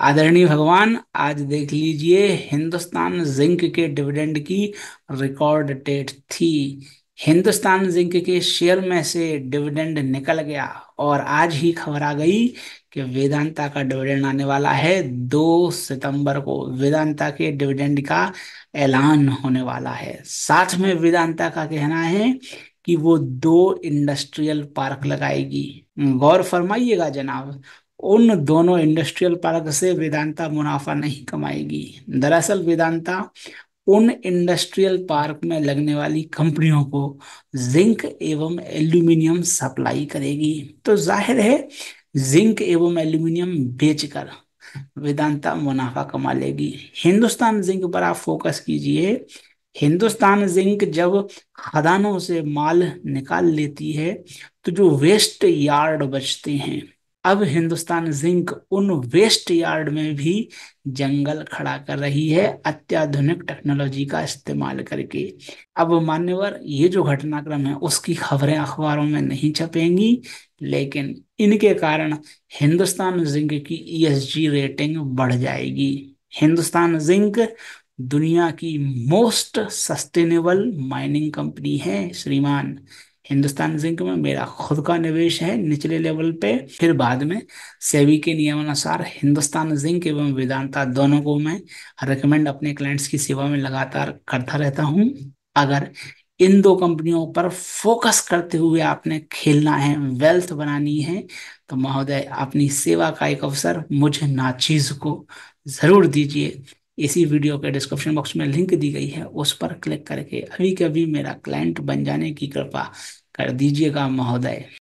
आदरणीय भगवान आज देख लीजिए हिंदुस्तान जिंक के डिविडेंड की रिकॉर्ड डेट थी हिंदुस्तान जिंक के शेयर में से डिविडेंड निकल गया और आज ही खबर आ गई कि वेदांता का डिविडेंड आने वाला है दो सितंबर को वेदांता के डिविडेंड का ऐलान होने वाला है साथ में वेदांता का कहना है कि वो दो इंडस्ट्रियल पार्क लगाएगी गौर फरमाइएगा जनाब उन दोनों इंडस्ट्रियल पार्क से वेदांता मुनाफा नहीं कमाएगी दरअसल वेदांता उन इंडस्ट्रियल पार्क में लगने वाली कंपनियों को जिंक एवं एल्यूमिनियम सप्लाई करेगी तो जाहिर है जिंक एवं एल्यूमिनियम बेचकर वेदांता मुनाफा कमा लेगी हिंदुस्तान जिंक पर आप फोकस कीजिए हिंदुस्तान जिंक जब खदानों से माल निकाल लेती है तो जो वेस्ट यार्ड बचते हैं अब हिंदुस्तान जिंक उन वेस्ट यार्ड में भी जंगल खड़ा कर रही है अत्याधुनिक टेक्नोलॉजी का इस्तेमाल करके अब मान्यवर ये जो घटनाक्रम है उसकी खबरें अखबारों में नहीं छपेंगी लेकिन इनके कारण हिंदुस्तान जिंक की ईएसजी e रेटिंग बढ़ जाएगी हिंदुस्तान जिंक दुनिया की मोस्ट सस्टेनेबल माइनिंग कंपनी है श्रीमान हिंदुस्तान जिंक में मेरा खुद का निवेश है निचले लेवल पे फिर बाद में सेवी के नियमानुसार हिंदुस्तान जिंक एवं वेदांता दोनों को मैं रिकमेंड अपने क्लाइंट्स की सेवा में लगातार करता रहता हूँ अगर इन दो कंपनियों पर फोकस करते हुए आपने खेलना है वेल्थ बनानी है तो महोदय अपनी सेवा का एक अवसर मुझे नाचीज को जरूर दीजिए इसी वीडियो के डिस्क्रिप्शन बॉक्स में लिंक दी गई है उस पर क्लिक करके अभी कभी मेरा क्लाइंट बन जाने की कृपा कर दीजिएगा महोदय